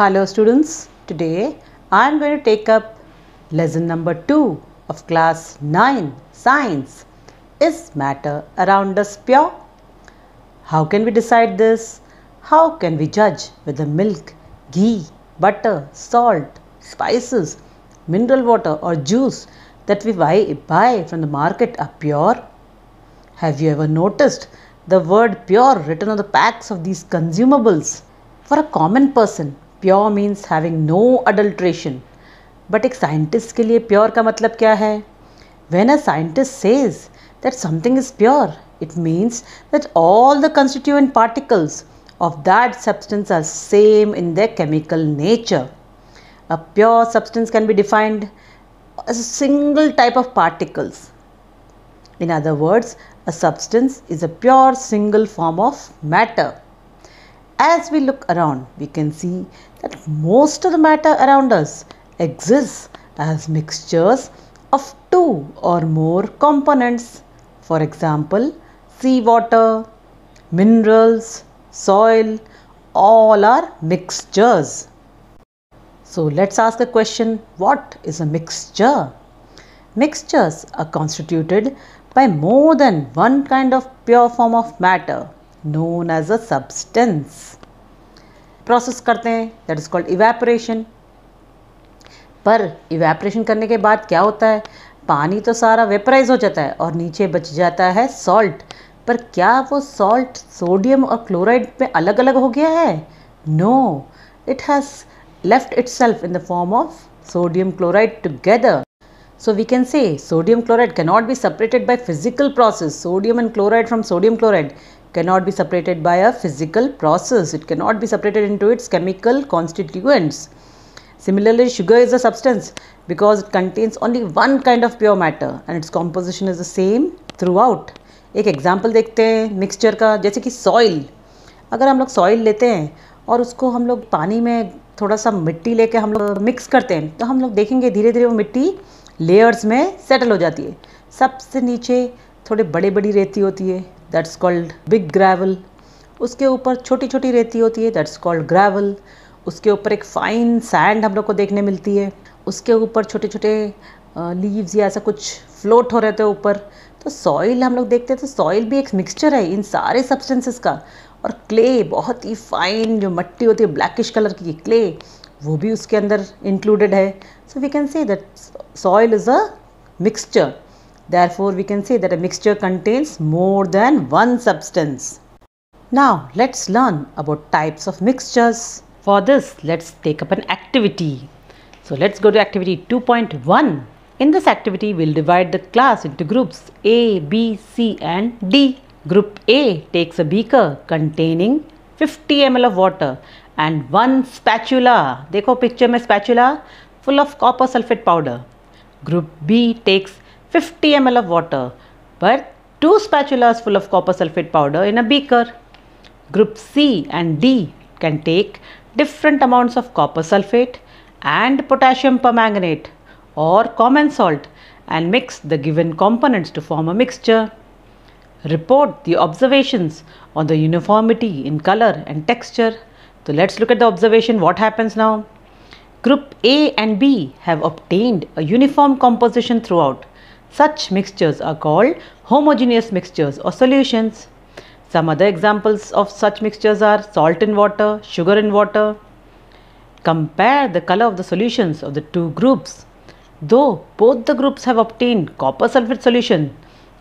Hello students, today I am going to take up lesson number 2 of class 9 science. Is matter around us pure? How can we decide this? How can we judge whether milk, ghee, butter, salt, spices, mineral water or juice that we buy from the market are pure? Have you ever noticed the word pure written on the packs of these consumables? For a common person, pure means having no adulteration but एक scientist के लिए pure का मतलब क्या है when a scientist says that something is pure it means that all the constituent particles of that substance are same in their chemical nature. A pure substance can be defined as a single type of particles. In other words, a substance is a pure single form of matter. As we look around, we can see that most of the matter around us exists as mixtures of two or more components. For example, seawater, minerals, soil, all are mixtures. So let's ask a question what is a mixture? Mixtures are constituted by more than one kind of pure form of matter known as a substance process karte hain that is called evaporation पर evaporation करने के बाद क्या होता है पानी तो सारा वेपराइज हो जाता है और नीचे बच जाता है सॉल्ट पर क्या वो सॉल्ट सोडियम और क्लोराइड में अलग अलग हो गया है no it has left itself in the form of sodium chloride together so we can say sodium chloride can not be separated by physical process sodium and chloride from sodium chloride cannot be separated by a physical process. It cannot be separated into its chemical constituents. Similarly, sugar is a substance because it contains only one kind of pure matter and its composition is the same throughout. एक example देखते हैं mixture का जैसे कि soil अगर हम लोग soil लेते हैं और उसको हम लोग पानी में थोड़ा सा मिट्टी लेके हम लोग मिक्स करते हैं तो हम लोग देखेंगे धीरे धीरे वो मिट्टी लेयर्स में सेटल हो जाती है सबसे नीचे थोड़े बड़े बड़ी रेती होती है दैट्स कॉल्ड बिग ग्रेवल उसके ऊपर छोटी छोटी रेती होती है दैट्स कॉल्ड ग्रेवल उसके ऊपर एक फ़ाइन सैंड हम लोग को देखने मिलती है उसके ऊपर छोटे छोटे लीव्स या ऐसा कुछ फ्लोट हो रहे थे ऊपर तो सॉइल हम लोग देखते हैं तो सॉइल भी एक मिक्सचर है इन सारे सब्सटेंसेस का और क्ले बहुत ही फाइन जो मट्टी होती है ब्लैकिश कलर की क्ले वो भी उसके अंदर इंक्लूडेड है so we can say that soil is a mixture Therefore, we can say that a mixture contains more than one substance. Now, let's learn about types of mixtures. For this, let's take up an activity. So, let's go to activity 2.1. In this activity, we'll divide the class into groups A, B, C and D. Group A takes a beaker containing 50 ml of water and one spatula. Dekho picture mein spatula full of copper sulfate powder. Group B takes 50 ml of water, but 2 spatulas full of copper sulfate powder in a beaker. Group C and D can take different amounts of copper sulfate and potassium permanganate or common salt and mix the given components to form a mixture. Report the observations on the uniformity in color and texture. So let's look at the observation what happens now. Group A and B have obtained a uniform composition throughout such mixtures are called homogeneous mixtures or solutions. Some other examples of such mixtures are salt in water, sugar in water. Compare the color of the solutions of the two groups. Though both the groups have obtained copper sulfate solution,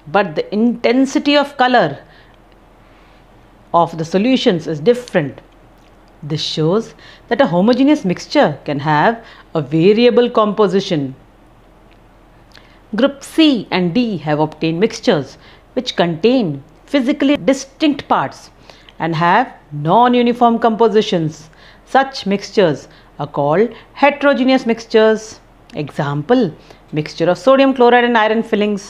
but the intensity of color of the solutions is different. This shows that a homogeneous mixture can have a variable composition Group C and D have obtained mixtures which contain physically distinct parts and have non-uniform compositions. Such mixtures are called heterogeneous mixtures. Example, mixture of sodium chloride and iron fillings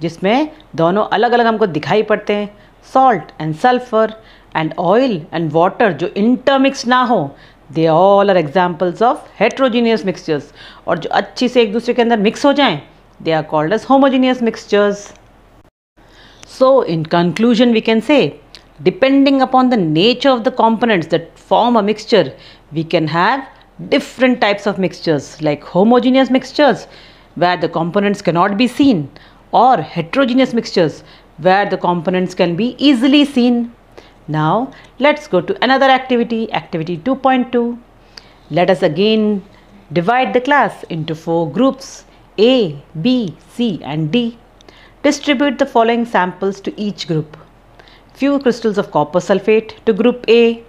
जिसमें दोनों अलग अलग हमको दिखाई पड़ते हैं salt and sulphur and oil and water जो intermix ना हो they all are examples of heterogeneous mixtures और जो अच्छी से एक दूसरे के अंदर मिक्स हो जाएं They are called as homogeneous mixtures. So in conclusion we can say depending upon the nature of the components that form a mixture we can have different types of mixtures like homogeneous mixtures where the components cannot be seen or heterogeneous mixtures where the components can be easily seen. Now let's go to another activity, activity 2.2. Let us again divide the class into four groups. A, B, C and D. Distribute the following samples to each group. Few crystals of copper sulfate to group A,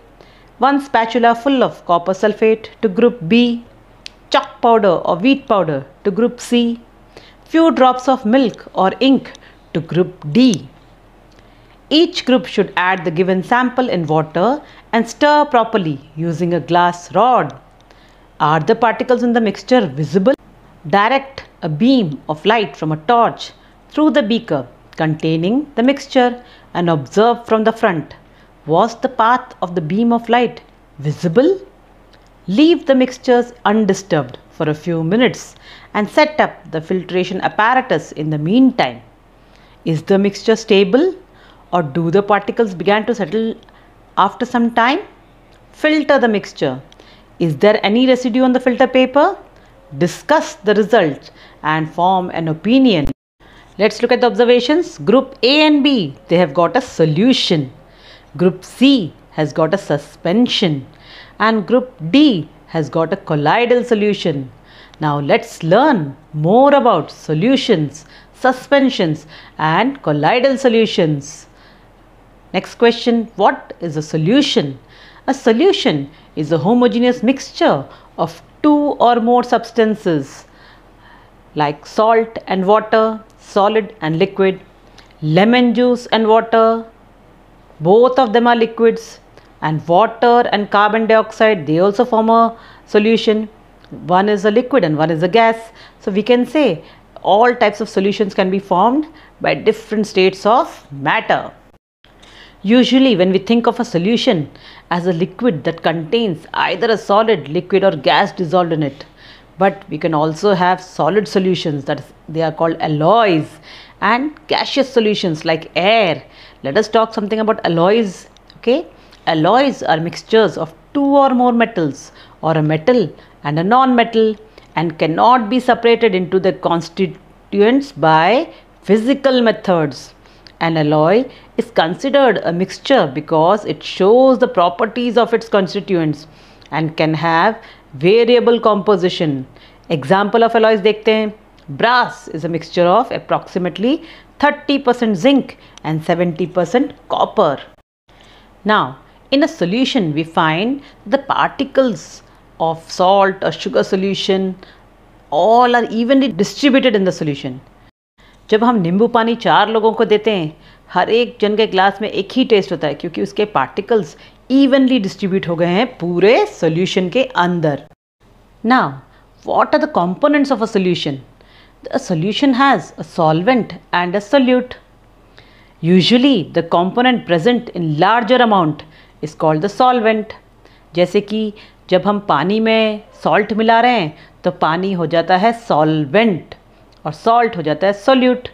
one spatula full of copper sulfate to group B, chalk powder or wheat powder to group C, few drops of milk or ink to group D. Each group should add the given sample in water and stir properly using a glass rod. Are the particles in the mixture visible? direct a beam of light from a torch through the beaker containing the mixture and observe from the front. Was the path of the beam of light visible? Leave the mixtures undisturbed for a few minutes and set up the filtration apparatus in the meantime. Is the mixture stable or do the particles begin to settle after some time? Filter the mixture. Is there any residue on the filter paper? discuss the results and form an opinion. Let's look at the observations. Group A and B, they have got a solution. Group C has got a suspension. And group D has got a colloidal solution. Now let's learn more about solutions, suspensions and colloidal solutions. Next question, what is a solution? A solution is a homogeneous mixture of two or more substances like salt and water, solid and liquid, lemon juice and water, both of them are liquids and water and carbon dioxide, they also form a solution. One is a liquid and one is a gas. So we can say all types of solutions can be formed by different states of matter. Usually, when we think of a solution as a liquid that contains either a solid, liquid, or gas dissolved in it, but we can also have solid solutions that is, they are called alloys and gaseous solutions like air. Let us talk something about alloys. Okay, alloys are mixtures of two or more metals or a metal and a non-metal and cannot be separated into their constituents by physical methods. An alloy is considered a mixture because it shows the properties of its constituents and can have variable composition. Example of alloys देखते हैं Brass is a mixture of approximately 30% zinc and 70% copper. Now, in a solution, we find the particles of salt or sugar solution all are evenly distributed in the solution. जब हम नींबू पानी चार लोगों को देते हैं हर एक जन के ग्लास में एक ही टेस्ट होता है क्योंकि उसके पार्टिकल्स इवनली डिस्ट्रीब्यूट हो गए हैं पूरे सोल्यूशन के अंदर ना what are the components of a solution the solution has a solvent and a solute usually the component present in larger amount is called the solvent जैसे कि जब हम पानी में सॉल्ट मिला रहे हैं तो पानी हो जाता है सॉल्वेंट Or salt हो जाता है Solute,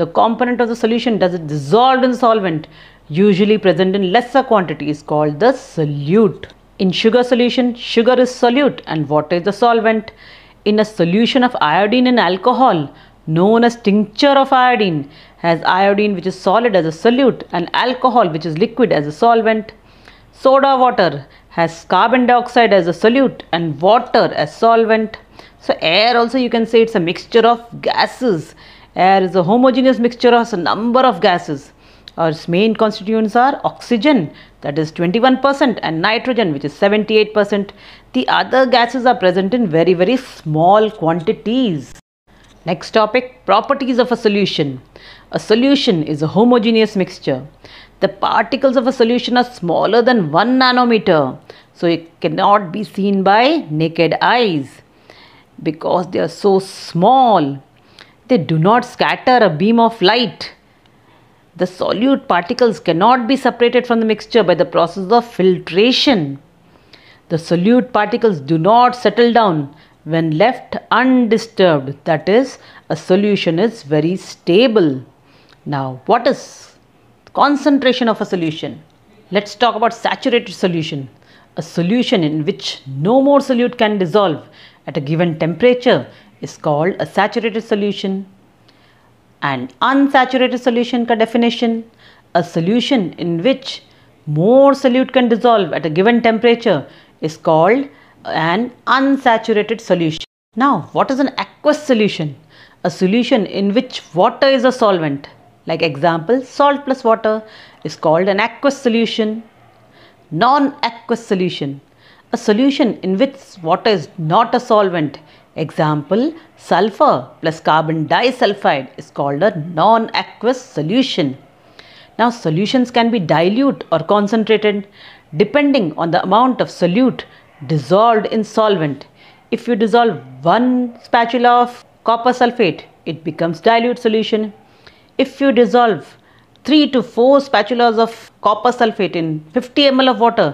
the component of the solution does it dissolve in solvent usually present in lesser quantity is called the solute. In sugar solution, sugar is solute and water is the solvent. In a solution of iodine in alcohol, known as tincture of iodine, has iodine which is solid as a solute and alcohol which is liquid as a solvent. Soda water has carbon dioxide as a solute and water as solvent. So air also you can say it's a mixture of gases. Air is a homogeneous mixture of a number of gases. Our main constituents are oxygen that is 21% and nitrogen which is 78%. The other gases are present in very very small quantities. Next topic properties of a solution. A solution is a homogeneous mixture. The particles of a solution are smaller than 1 nanometer so it cannot be seen by naked eyes because they are so small. They do not scatter a beam of light. The solute particles cannot be separated from the mixture by the process of filtration. The solute particles do not settle down when left undisturbed. That is, a solution is very stable. Now, what is concentration of a solution? Let's talk about saturated solution. A solution in which no more solute can dissolve at a given temperature is called a saturated solution. An unsaturated solution ka definition, a solution in which more solute can dissolve at a given temperature is called an unsaturated solution. Now, what is an aqueous solution? A solution in which water is a solvent. Like example, salt plus water is called an aqueous solution non-aqueous solution, a solution in which water is not a solvent. Example, sulfur plus carbon disulfide is called a non-aqueous solution. Now solutions can be dilute or concentrated depending on the amount of solute dissolved in solvent. If you dissolve one spatula of copper sulfate, it becomes dilute solution. If you dissolve 3 to 4 spatulas of copper sulfate in 50 ml of water,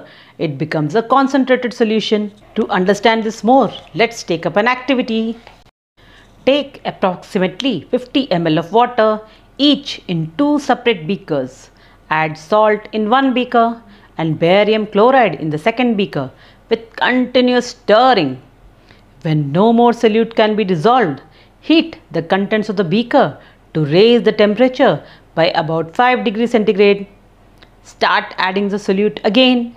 it becomes a concentrated solution. To understand this more, let's take up an activity. Take approximately 50 ml of water, each in two separate beakers. Add salt in one beaker and barium chloride in the second beaker with continuous stirring. When no more solute can be dissolved, heat the contents of the beaker to raise the temperature by about 5 degrees centigrade. Start adding the solute again.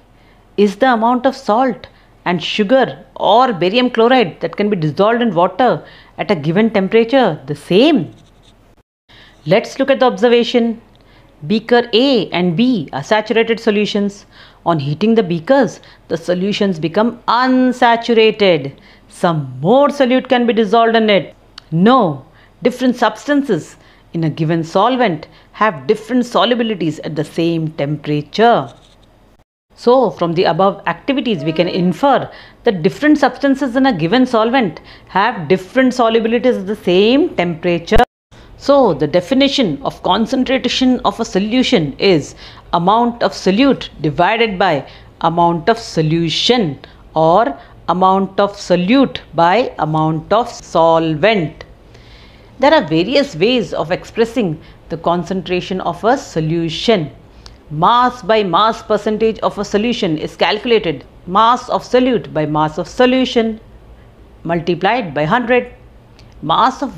Is the amount of salt and sugar or barium chloride that can be dissolved in water at a given temperature the same? Let's look at the observation. Beaker A and B are saturated solutions. On heating the beakers, the solutions become unsaturated. Some more solute can be dissolved in it. No, different substances in a given solvent have different solubilities at the same temperature. So, from the above activities, we can infer that different substances in a given solvent have different solubilities at the same temperature. So, the definition of concentration of a solution is amount of solute divided by amount of solution or amount of solute by amount of solvent. There are various ways of expressing the concentration of a solution. Mass by mass percentage of a solution is calculated. Mass of solute by mass of solution multiplied by 100. Mass of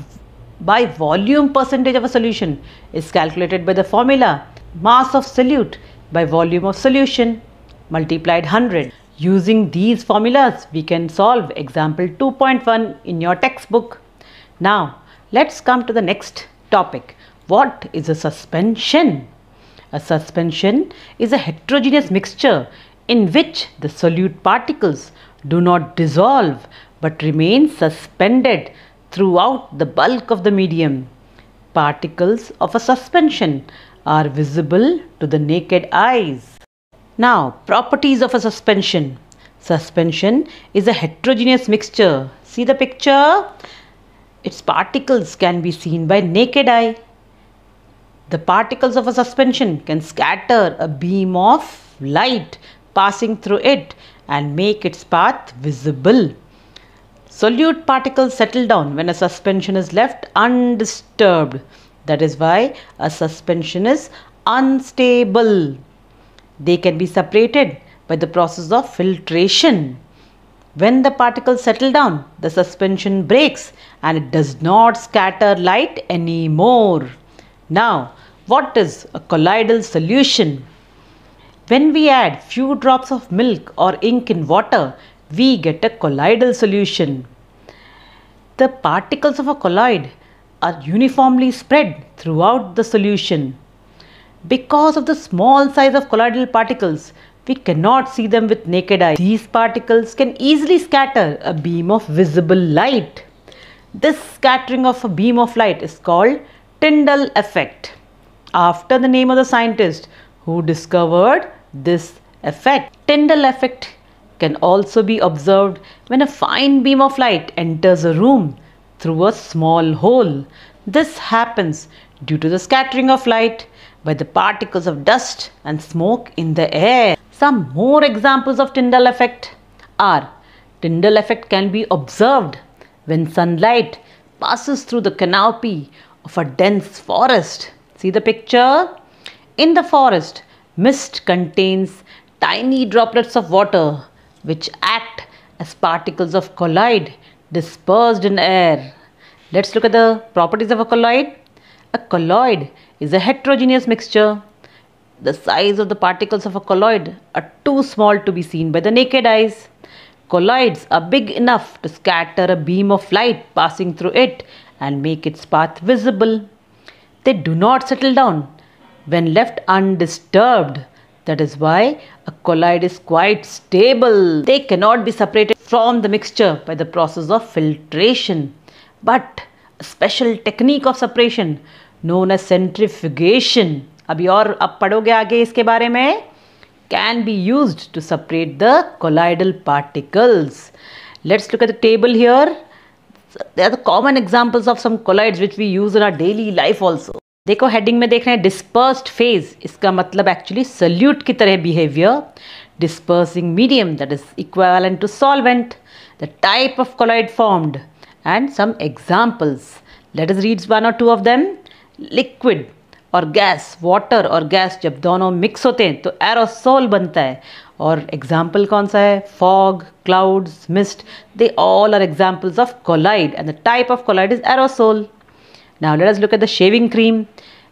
by volume percentage of a solution is calculated by the formula mass of solute by volume of solution multiplied 100. Using these formulas, we can solve example 2.1 in your textbook. Now, Let's come to the next topic. What is a suspension? A suspension is a heterogeneous mixture in which the solute particles do not dissolve but remain suspended throughout the bulk of the medium. Particles of a suspension are visible to the naked eyes. Now, properties of a suspension. Suspension is a heterogeneous mixture. See the picture? Its particles can be seen by naked eye. The particles of a suspension can scatter a beam of light passing through it and make its path visible. Solute particles settle down when a suspension is left undisturbed. That is why a suspension is unstable. They can be separated by the process of filtration. When the particles settle down, the suspension breaks and it does not scatter light anymore. Now, what is a colloidal solution? When we add few drops of milk or ink in water, we get a colloidal solution. The particles of a colloid are uniformly spread throughout the solution. Because of the small size of colloidal particles, we cannot see them with naked eye. These particles can easily scatter a beam of visible light. This scattering of a beam of light is called Tyndall effect after the name of the scientist who discovered this effect. Tyndall effect can also be observed when a fine beam of light enters a room through a small hole. This happens due to the scattering of light by the particles of dust and smoke in the air. Some more examples of Tyndall effect are Tyndall effect can be observed when sunlight passes through the canopy of a dense forest. See the picture? In the forest, mist contains tiny droplets of water which act as particles of colloid dispersed in air. Let's look at the properties of a colloid. A colloid is a heterogeneous mixture. The size of the particles of a colloid are too small to be seen by the naked eyes colloids are big enough to scatter a beam of light passing through it and make its path visible. They do not settle down when left undisturbed. That is why a colloid is quite stable. They cannot be separated from the mixture by the process of filtration. But a special technique of separation known as centrifugation. अभी और अब पढ़ोगे आगे इसके बारे में can be used to separate the colloidal particles. Let's look at the table here. There are the common examples of some colloids which we use in our daily life also. देखो heading में देख रहे हैं dispersed phase इसका मतलब actually solute की तरह behaviour dispersing medium that is equivalent to solvent, the type of colloid formed and some examples. Let us read one or two of them. Liquid और गैस वाटर और gas जब दोनों mix होते हैं तो aerosol बनता है और एग्जाम्पल कौन सा है fog clouds mist they all are examples of colloid and the type of colloid is aerosol now let us look at the shaving cream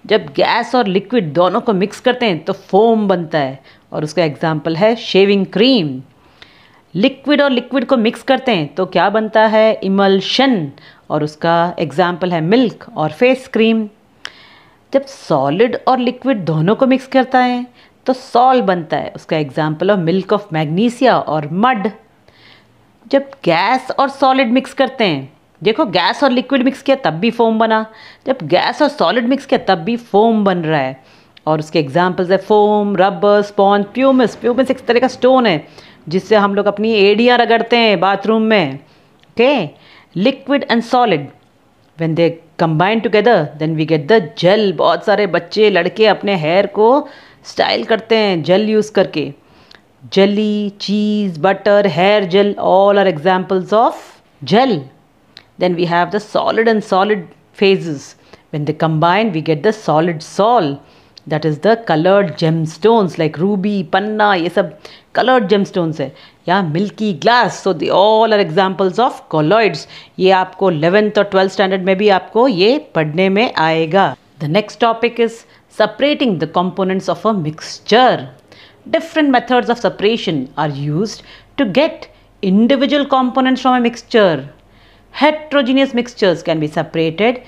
जब गैस और लिक्विड दोनों को मिक्स करते हैं तो फोम बनता है और उसका एग्जाम्पल है शेविंग क्रीम लिक्विड और लिक्विड को मिक्स करते हैं तो क्या बनता है इमल्शन और उसका एग्जाम्पल है मिल्क और फेस क्रीम जब सॉलिड और लिक्विड दोनों को मिक्स करता है तो सॉल बनता है उसका example of milk of magnesia और मड जब गैस और सॉलिड मिक्स करते हैं देखो गैस और लिक्विड मिक्स किया तब भी फोम बना जब गैस और सॉलिड मिक्स किया तब भी फोम बन रहा है और उसके एग्जाम्पल्स है foam rubber sponge pumice pumice एक तरह का स्टोन है जिससे हम लोग अपनी एडियाँ रगड़ते हैं बाथरूम में okay liquid and solid when they combine together then we get the gel बहुत सारे बच्चे लड़के अपने हेयर को स्टाइल करते हैं जेल यूज़ करके jelly cheese butter hair gel all are examples of gel then we have the solid and solid phases when the combine we get the solid sol that is the coloured gem stones like ruby पन्ना ये सब coloured gem stones है या milky glass so they all are examples of colloids ये आपको eleventh और twelfth standard में भी आपको ये पढ़ने में आएगा the next topic is separating the components of a mixture. Different methods of separation are used to get individual components from a mixture. Heterogeneous mixtures can be separated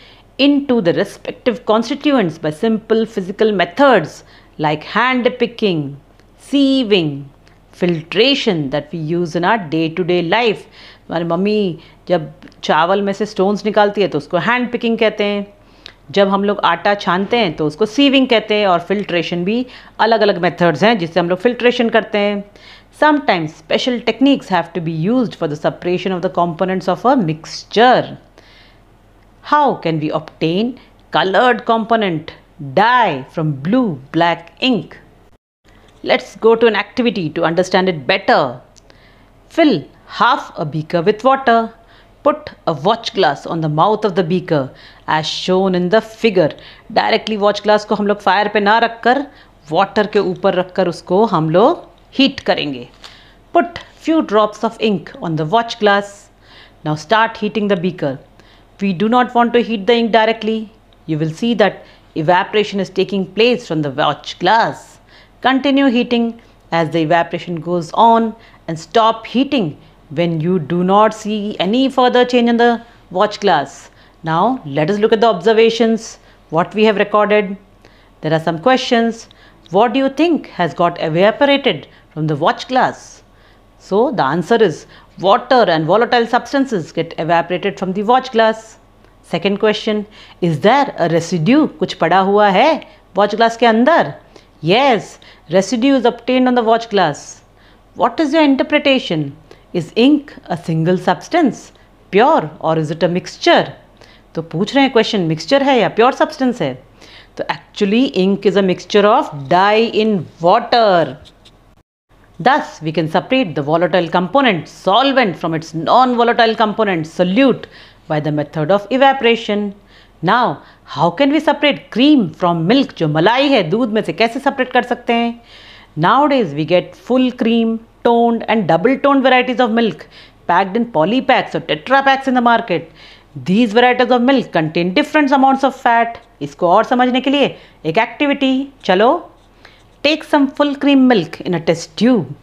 into the respective constituents by simple physical methods like hand picking, sieving, filtration that we use in our day to day life हमारी mummy जब चावल में से stones निकालती है तो उसको hand picking कहते हैं जब हम लोग आटा छानते हैं तो उसको सीविंग कहते हैं और फिल्ट्रेशन भी अलग अलग मेथड्स हैं जिससे हम लोग फिल्ट्रेशन करते हैं sometimes special techniques have to be use for the separation of the components of a mixture how can we obtain coloured component dye from blue black ink Let's go to an activity to understand it better. Fill half a beaker with water. Put a watch glass on the mouth of the beaker as shown in the figure. Directly watch glass ko हम लोग fire पे ना रखकर water के ऊपर रखकर उसको हम लोग Put few drops of ink on the watch glass. Now start heating the beaker. We do not want to heat the ink directly. You will see that evaporation is taking place from the watch glass. Continue heating as the evaporation goes on and stop heating when you do not see any further change in the watch glass. Now let us look at the observations, what we have recorded. There are some questions. What do you think has got evaporated from the watch glass? So the answer is water and volatile substances get evaporated from the watch glass. Second question, is there a residue कुछ पड़ा हुआ है watch glass के अंदर? Yes, residue is obtained on the watch glass. What is your interpretation? Is ink a single substance, pure or is it a mixture? तो पूछ रहे mixture question mixture है या प्योर सब्सटेंस है तो actually ink is a mixture of dye in water Thus, we can separate the volatile component solvent from its non-volatile component solute by the method of evaporation. Now how can we separate cream from milk जो मलाई है दूध में से कैसे separate कर सकते हैं nowadays we get full cream toned and double toned varieties of milk packed in poly packs और tetra packs in the market these varieties of milk contain different amounts of fat इसको और समझने के लिए एक activity चलो take some full cream milk in a test tube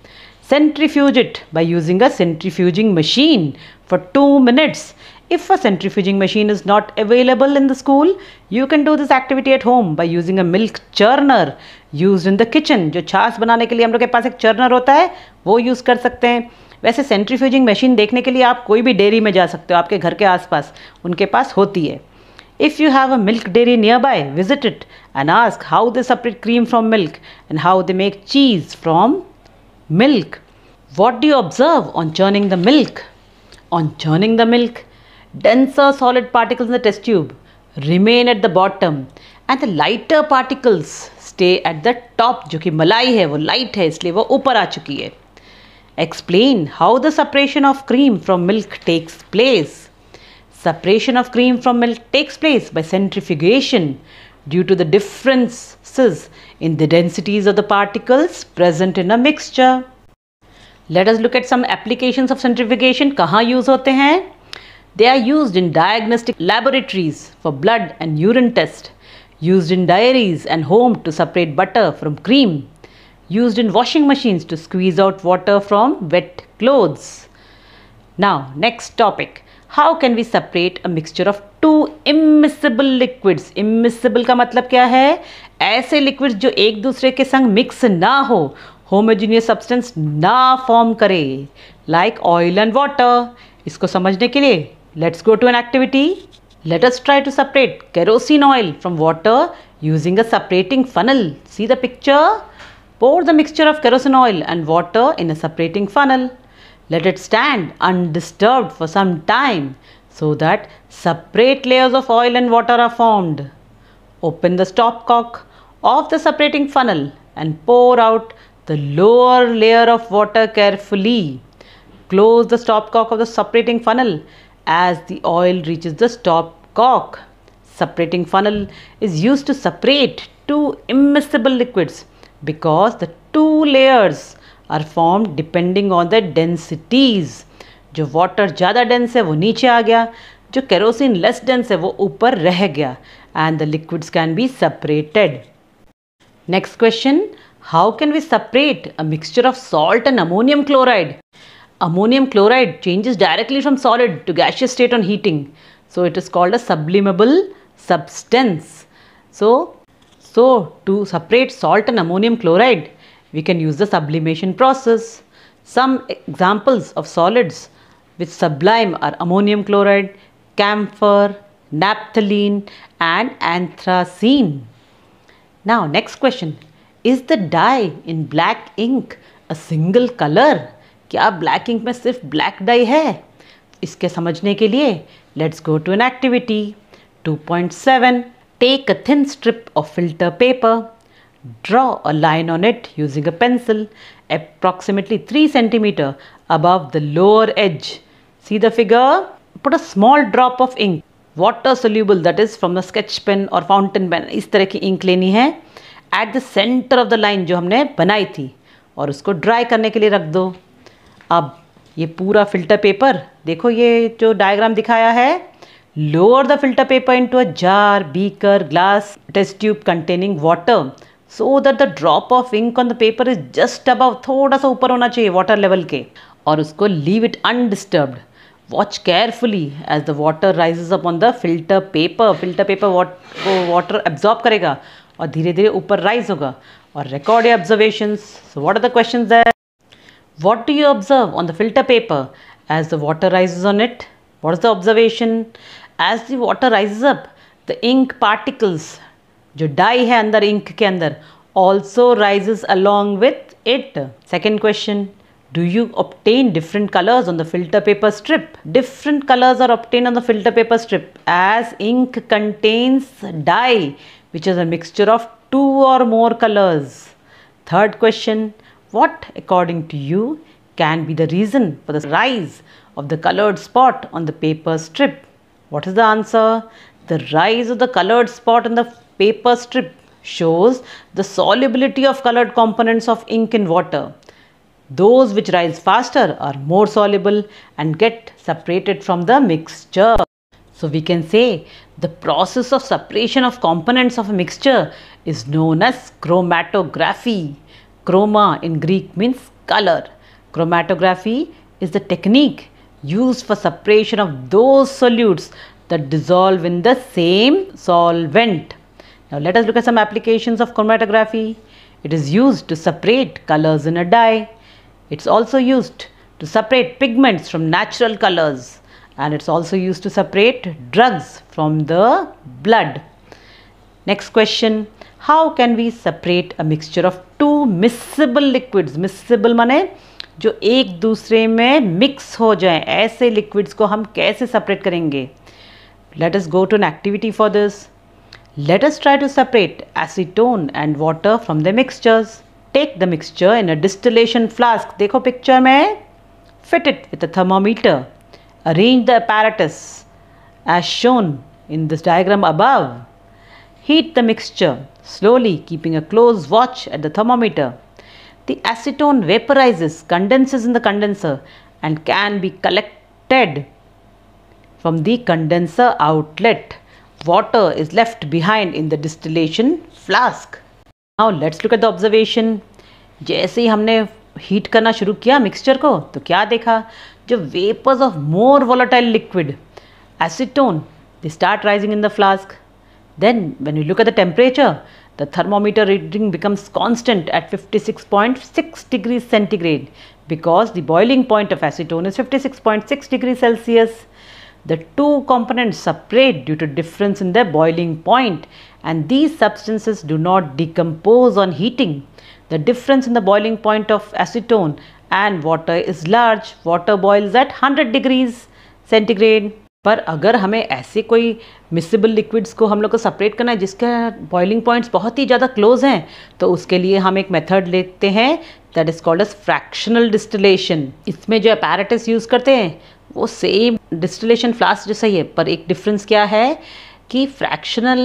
centrifuge it by using a centrifuging machine for two minutes If a centrifuging machine is not available in the school, you can do this activity at home by using a milk churner used in the kitchen. jo छाछ banane ke liye hum log ke paas ek churner hota hai wo use kar sakte hain वैसे centrifuging machine देखने के लिए आप कोई भी dairy में जा सकते हो आपके घर के आसपास उनके पास होती है If you have a milk dairy nearby, visit it and ask how they separate cream from milk and how they make cheese from milk. What do you observe on churning the milk on churning the milk denser solid particles in the test tube remain at the bottom and the lighter particles stay at the top जो कि मलाई है वो light है इसलिए वो ऊपर आ चुकी है Explain how the separation of cream from milk takes place. Separation of cream from milk takes place by centrifugation due to the differences in the densities of the particles present in a mixture. Let us look at some applications of centrifugation. कहाँ use होते हैं They are used in diagnostic laboratories for blood and urine tests, used in dairies and home to separate butter from cream, used in washing machines to squeeze out water from wet clothes. Now, next topic. How can we separate a mixture of two immiscible liquids? Immiscible ka matlab kya hai? Aise liquids jo ek दूसरे ke संग mix na ho, homogeneous substance na form kare, like oil and water. Isko समझने ke liye. Let's go to an activity. Let us try to separate kerosene oil from water using a separating funnel. See the picture? Pour the mixture of kerosene oil and water in a separating funnel. Let it stand undisturbed for some time so that separate layers of oil and water are formed. Open the stopcock of the separating funnel and pour out the lower layer of water carefully. Close the stopcock of the separating funnel as the oil reaches the stop cock. Separating funnel is used to separate two immiscible liquids because the two layers are formed depending on the densities. जो water ज़्यादा dense है वो नीचे आ गया जो kerosene less dense है वो ऊपर रह गया and the liquids can be separated next question how can we separate a mixture of salt and ammonium chloride Ammonium chloride changes directly from solid to gaseous state on heating. So it is called a sublimable substance. So, so to separate salt and ammonium chloride, we can use the sublimation process. Some examples of solids which sublime are ammonium chloride, camphor, naphthalene and anthracene. Now next question, is the dye in black ink a single color? क्या black ink में सिर्फ black dye है इसके समझने के लिए let's go to an activity 2.7 take a thin strip of filter paper draw a line on it using a pencil approximately three centimetre above the lower edge see the figure put a small drop of ink water soluble that is from the sketch pen और fountain pen इस तरह की ink लेनी है at the centre of the line जो हमने बनाई थी और उसको ड्राई करने के लिए रख दो अब ये पूरा फिल्टर पेपर देखो ये जो डायग्राम दिखाया है lower the filter paper into a jar beaker glass test tube containing water so that the drop of ink on the paper is just above थोड़ा सा ऊपर होना चाहिए वाटर लेवल के और उसको leave it undisturbed watch carefully as the water rises up on the filter paper filter paper वो water absorb करेगा और धीरे धीरे ऊपर राइज होगा और record observation so what are the question there What do you observe on the filter paper? As the water rises on it, what is the observation? As the water rises up, the ink particles, which dye है अंदर ink के अंदर, also rises along with it. Second question, do you obtain different colors on the filter paper strip? Different colors are obtained on the filter paper strip as ink contains dye which is a mixture of two or more colors. Third question, what, according to you, can be the reason for the rise of the colored spot on the paper strip? What is the answer? The rise of the colored spot on the paper strip shows the solubility of colored components of ink in water. Those which rise faster are more soluble and get separated from the mixture. So we can say the process of separation of components of a mixture is known as chromatography. Chroma in Greek means color. Chromatography is the technique used for separation of those solutes that dissolve in the same solvent. Now let us look at some applications of chromatography. It is used to separate colors in a dye. It's also used to separate pigments from natural colors and it's also used to separate drugs from the blood. Next question. How can we separate a mixture of two miscible liquids miscible माने जो एक दूसरे में mix हो जाए ऐसे liquids को हम कैसे सेपरेट करेंगे let us go to an activity for this let us try to separate acetone and water from the mixtures take the mixture in a distillation flask देखो पिक्चर में fit it with a thermometer arrange the apparatus as shown in this diagram above Heat the mixture, slowly keeping a close watch at the thermometer. The acetone vaporizes, condenses in the condenser and can be collected from the condenser outlet. Water is left behind in the distillation flask. Now let's look at the observation. जैसे ही हमने heat करना शुरू किया mixture को तो क्या देखा जो vapours of more volatile liquid acetone they start rising in the flask then when you look at the temperature, the thermometer reading becomes constant at 56.6 degrees centigrade because the boiling point of acetone is 56.6 degrees Celsius. The two components separate due to difference in their boiling point and these substances do not decompose on heating. The difference in the boiling point of acetone and water is large. Water boils at 100 degrees centigrade. पर अगर हमें ऐसे कोई miscible liquids को हम लोग को separate करना है जिसके बॉइलिंग पॉइंट्स बहुत ही ज़्यादा क्लोज हैं तो उसके लिए हम एक मेथड लेते हैं that is called as fractional distillation इसमें जो अपैराटिस यूज़ करते हैं वो सेम डिस्टिलेशन फ्लास्क जैसा ही है पर एक डिफरेंस क्या है कि फ्रैक्शनल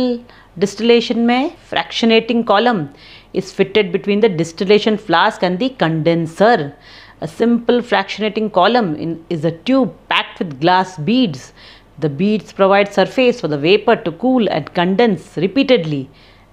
डिस्टिलेशन में fractionating column is fitted between the distillation flask and the condenser A simple fractionating column in, is a tube packed with glass beads. The beads provide surface for the vapor to cool and condense repeatedly.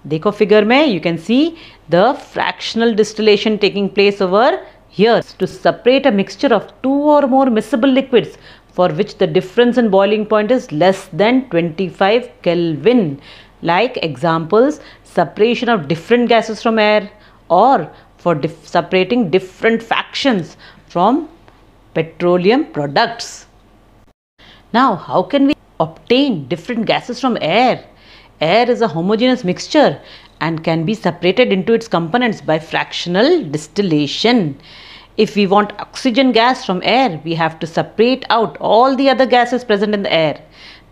Dekho figure mein, you can see the fractional distillation taking place over here. To separate a mixture of two or more miscible liquids for which the difference in boiling point is less than 25 Kelvin. Like examples, separation of different gases from air or for dif separating different factions from petroleum products. Now, how can we obtain different gases from air? Air is a homogeneous mixture and can be separated into its components by fractional distillation. If we want oxygen gas from air, we have to separate out all the other gases present in the air.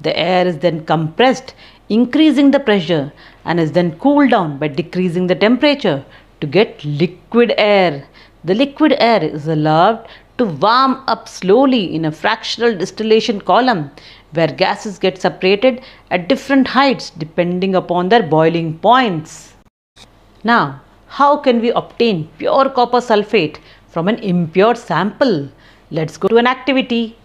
The air is then compressed, increasing the pressure and is then cooled down by decreasing the temperature to get liquid air. The liquid air is allowed to warm up slowly in a fractional distillation column where gases get separated at different heights depending upon their boiling points. Now, how can we obtain pure copper sulfate from an impure sample? Let's go to an activity.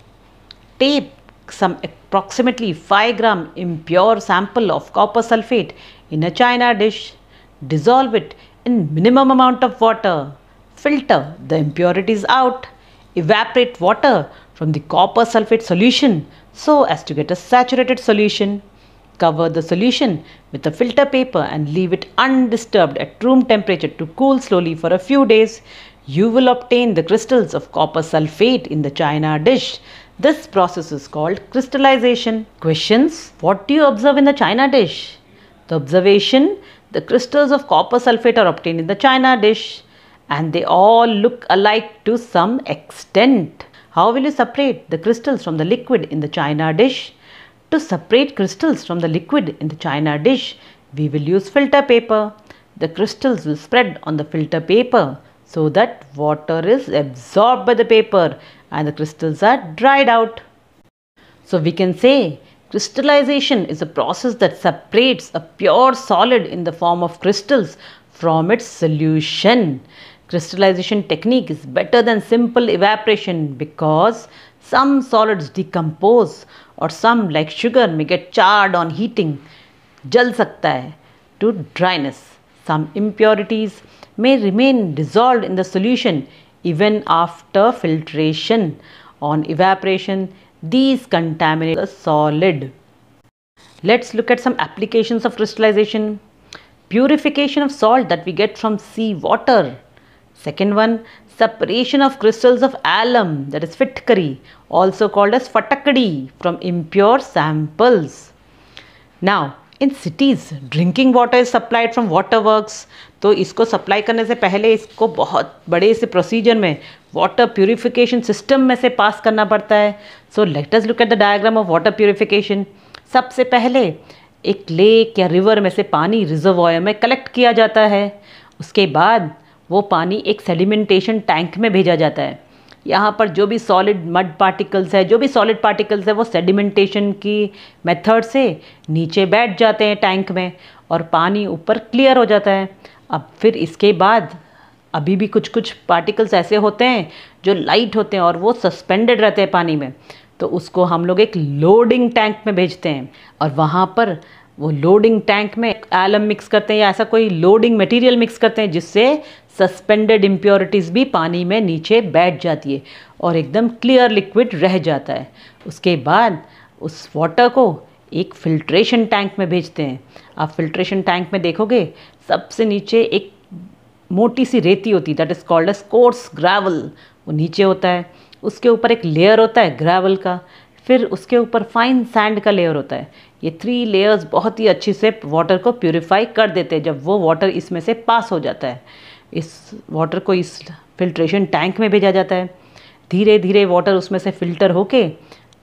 Tape some approximately 5 gram impure sample of copper sulfate in a china dish. Dissolve it in minimum amount of water, filter the impurities out, evaporate water from the copper sulfate solution so as to get a saturated solution. Cover the solution with a filter paper and leave it undisturbed at room temperature to cool slowly for a few days. You will obtain the crystals of copper sulfate in the china dish. This process is called crystallization. Questions What do you observe in the china dish? The observation the crystals of copper sulfate are obtained in the china dish and they all look alike to some extent. How will you separate the crystals from the liquid in the china dish? To separate crystals from the liquid in the china dish, we will use filter paper. The crystals will spread on the filter paper so that water is absorbed by the paper and the crystals are dried out. So we can say Crystallization is a process that separates a pure solid in the form of crystals from its solution. Crystallization technique is better than simple evaporation because some solids decompose or some like sugar may get charred on heating, jal sakta hai, to dryness. Some impurities may remain dissolved in the solution even after filtration. On evaporation, these contaminate the solid. Let's look at some applications of crystallization. Purification of salt that we get from sea water. Second one, separation of crystals of alum that is fitkari also called as fatakadi from impure samples. Now, in cities drinking water is supplied from water works तो इसको supply करने से पहले इसको बहुत बड़े से procedure में वाटर प्योरीफिकेशन सिस्टम में से पास करना पड़ता है so let's look at the diagram of water purification सबसे पहले एक लेक या रिवर में से पानी रिजर्व में कलेक्ट किया जाता है उसके बाद वो पानी एक सेलिमेंटेशन टैंक में भेजा जाता है यहाँ पर जो भी सॉलिड मड पार्टिकल्स है जो भी सॉलिड पार्टिकल्स है वो सेडिमेंटेशन की मेथड से नीचे बैठ जाते हैं टैंक में और पानी ऊपर क्लियर हो जाता है अब फिर इसके बाद अभी भी कुछ कुछ पार्टिकल्स ऐसे होते हैं जो लाइट होते हैं और वो सस्पेंडेड रहते हैं पानी में तो उसको हम लोग एक लोडिंग टैंक में भेजते हैं और वहाँ पर वो लोडिंग टैंक में एलम मिक्स करते हैं या ऐसा कोई लोडिंग मटेरियल मिक्स करते हैं जिससे सस्पेंडेड इम्प्योरिटीज़ भी पानी में नीचे बैठ जाती है और एकदम क्लियर लिक्विड रह जाता है उसके बाद उस वाटर को एक फिल्ट्रेशन टैंक में भेजते हैं आप फिल्ट्रेशन टैंक में देखोगे सबसे नीचे एक मोटी सी रेती होती है that is called as coarse gravel वो नीचे होता है उसके ऊपर एक लेयर होता है ग्रेवल का फिर उसके ऊपर फाइन सैंड का लेयर होता है ये थ्री लेयर्स बहुत ही अच्छे से वाटर को प्योरीफाई कर देते हैं जब वो वाटर इसमें से पास हो जाता है इस वाटर को इस फिल्ट्रेशन टैंक में भेजा जाता है धीरे धीरे वाटर उसमें से फिल्टर होके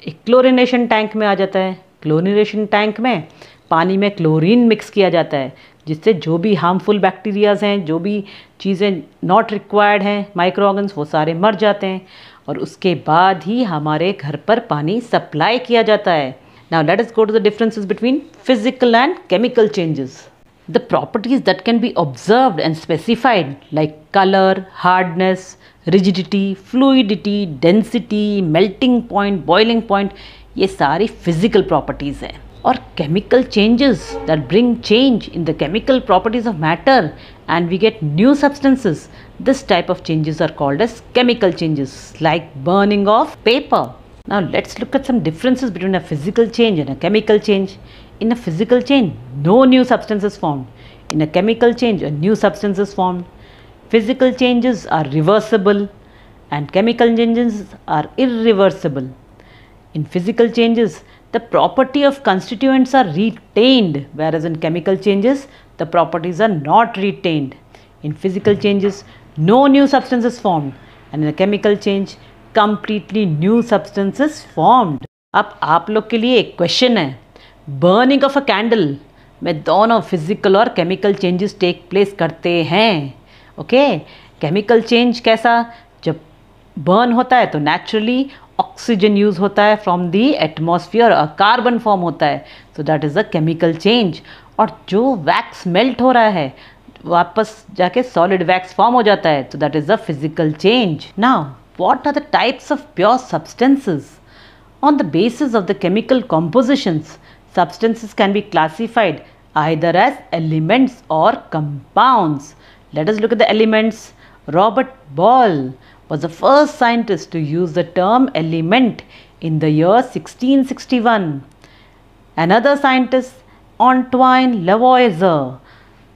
एक क्लोरिनेशन टैंक में आ जाता है क्लोरिनेशन टैंक में पानी में क्लोरीन मिक्स किया जाता है जिससे जो भी हार्मफुल बैक्टीरियाज़ हैं जो भी चीज़ें नॉट रिक्वायर्ड हैं माइक्रो ऑर्गन्स वो सारे मर जाते हैं और उसके बाद ही हमारे घर पर पानी सप्लाई किया जाता है Now let us go to the differences between physical and chemical changes. The properties that can be observed and specified like color, hardness, rigidity, fluidity, density, melting point, boiling point ये सारी physical properties Or chemical changes that bring change in the chemical properties of matter and we get new substances. This type of changes are called as chemical changes like burning of paper now let's look at some differences between a physical change and a chemical change. In a physical change, no new substance is formed. In a chemical change, a new substance is formed. Physical changes are reversible and chemical changes are irreversible. In physical changes, the property of constituents are retained whereas in chemical changes, the properties are not retained. In physical changes, no new substance is formed and in a chemical change, completely new substances formed अब आप लोग के लिए एक question है burning of a candle में दोनों physical और केमिकल चेंजेस टेक प्लेस करते हैं ओके केमिकल चेंज कैसा जब बर्न होता है तो नेचुरली ऑक्सीजन यूज होता है from the atmosphere carbon form होता है so that is a chemical change और जो वैक्स मेल्ट हो रहा है वापस जाके सॉलिड वैक्स फॉर्म हो जाता है तो that is a physical change now what are the types of pure substances? On the basis of the chemical compositions, substances can be classified either as elements or compounds. Let us look at the elements. Robert Ball was the first scientist to use the term element in the year 1661. Another scientist, Antoine Lavoisier,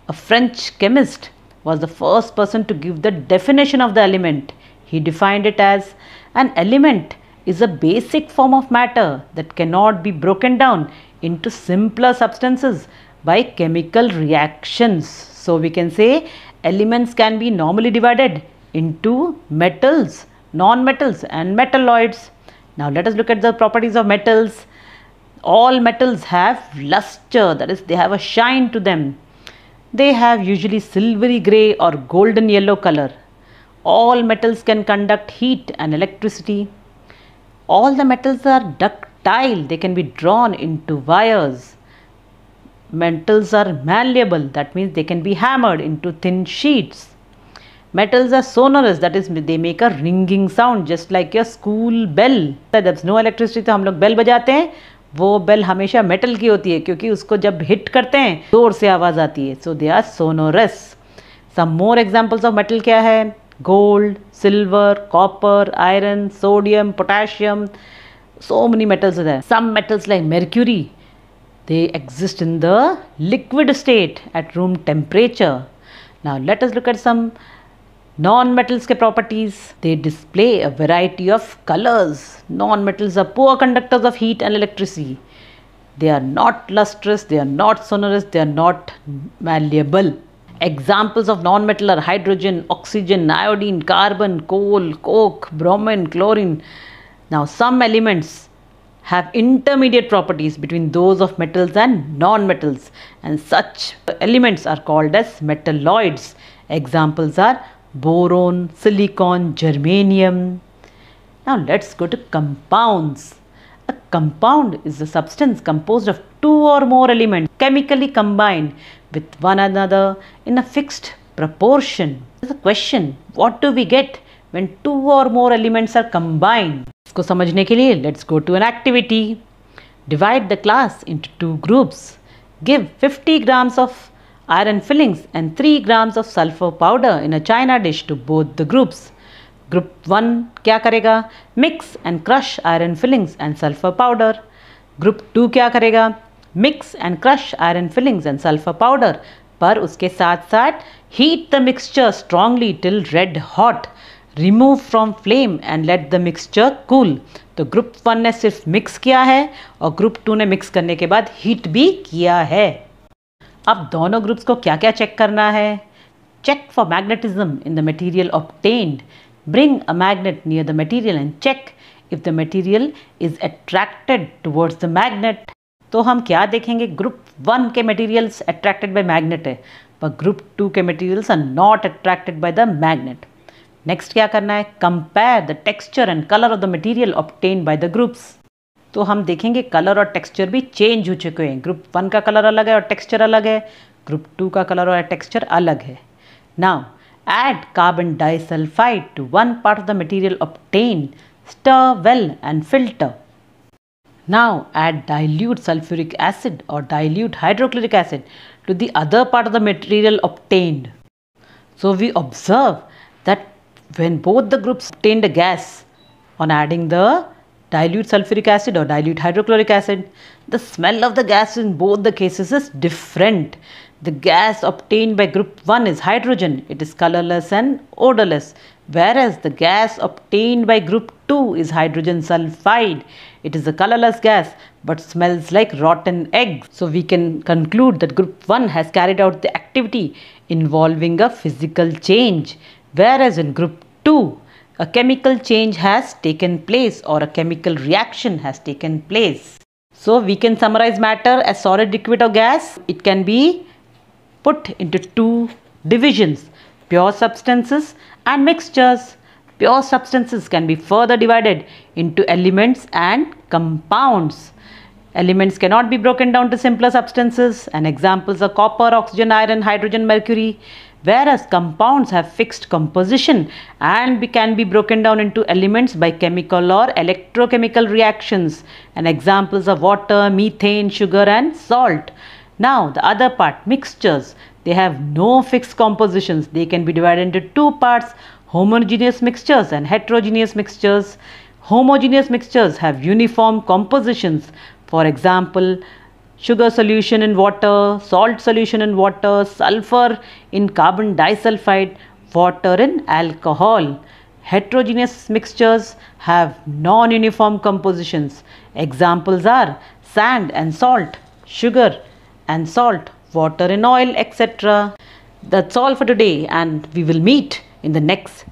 a French chemist, was the first person to give the definition of the element he defined it as an element is a basic form of matter that cannot be broken down into simpler substances by chemical reactions. So we can say elements can be normally divided into metals, non-metals and metalloids. Now let us look at the properties of metals. All metals have luster that is they have a shine to them. They have usually silvery grey or golden yellow color all metals can conduct heat and electricity all the metals are ductile they can be drawn into wires metals are malleable that means they can be hammered into thin sheets metals are sonorous that is they make a ringing sound just like your school bell जब no electricity to hum log bell bajate hain वो bell हमेशा metal की होती है क्योंकि उसको जब hit करते हैं जोर से आवाज़ आती है so they are sonorous some more examples of metal क्या है gold, silver, copper, iron, sodium, potassium, so many metals are there. Some metals like mercury, they exist in the liquid state at room temperature. Now let us look at some non-metals ke properties. They display a variety of colors. Non-metals are poor conductors of heat and electricity. They are not lustrous, they are not sonorous, they are not malleable. Examples of non-metal are hydrogen, oxygen, iodine, carbon, coal, coke, bromine, chlorine. Now some elements have intermediate properties between those of metals and non-metals and such elements are called as metalloids. Examples are boron, silicon, germanium. Now let's go to compounds. A compound is a substance composed of two or more elements chemically combined with one another in a fixed proportion. The question, what do we get when two or more elements are combined? इसको समझने के let's go to an activity. Divide the class into two groups. Give 50 grams of iron fillings and 3 grams of sulfur powder in a china dish to both the groups. Group one क्या करेगा mix and crush iron filings and sulphur powder group two क्या करेगा mix and crush iron filings and sulphur powder पर उसके साथ साथ heat the mixture strongly till red hot remove from flame and let the mixture cool तो group one ने सिर्फ mix किया है और ग्रुप टू ने मिक्स करने के बाद हीट भी किया है अब दोनों ग्रुप्स को क्या क्या चेक करना है check for magnetism in the material obtained Bring a magnet near the material and check if the material is attracted towards the magnet. तो हम क्या देखेंगे ग्रुप वन के मटेरियल्स अट्रैक्टेड बाय मैग्नेट है पर ग्रुप टू के materials are not attracted by the magnet next क्या करना है compare the texture and colour of the material obtain by the groups तो हम देखेंगे कलर और टेक्सचर भी चेंज हो चुके हैं ग्रुप वन का कलर अलग है और टेक्सचर अलग है ग्रुप टू का कलर और टेक्स्चर अलग है now Add carbon disulfide to one part of the material obtained. Stir well and filter. Now add dilute sulfuric acid or dilute hydrochloric acid to the other part of the material obtained. So we observe that when both the groups obtained a gas on adding the dilute sulfuric acid or dilute hydrochloric acid, the smell of the gas in both the cases is different. The gas obtained by group 1 is hydrogen. It is colorless and odorless. Whereas the gas obtained by group 2 is hydrogen sulfide. It is a colorless gas but smells like rotten eggs. So we can conclude that group 1 has carried out the activity involving a physical change. Whereas in group 2, a chemical change has taken place or a chemical reaction has taken place. So we can summarize matter as solid, liquid or gas. It can be put into two divisions pure substances and mixtures. Pure substances can be further divided into elements and compounds. Elements cannot be broken down to simpler substances and examples are copper, oxygen, iron, hydrogen, mercury. Whereas compounds have fixed composition and can be broken down into elements by chemical or electrochemical reactions and examples are water, methane, sugar and salt. Now the other part mixtures. They have no fixed compositions. They can be divided into two parts homogeneous mixtures and heterogeneous mixtures. Homogeneous mixtures have uniform compositions. For example, sugar solution in water, salt solution in water, sulfur in carbon disulfide, water in alcohol. Heterogeneous mixtures have non-uniform compositions. Examples are sand and salt, sugar and salt, water and oil, etc. That's all for today, and we will meet in the next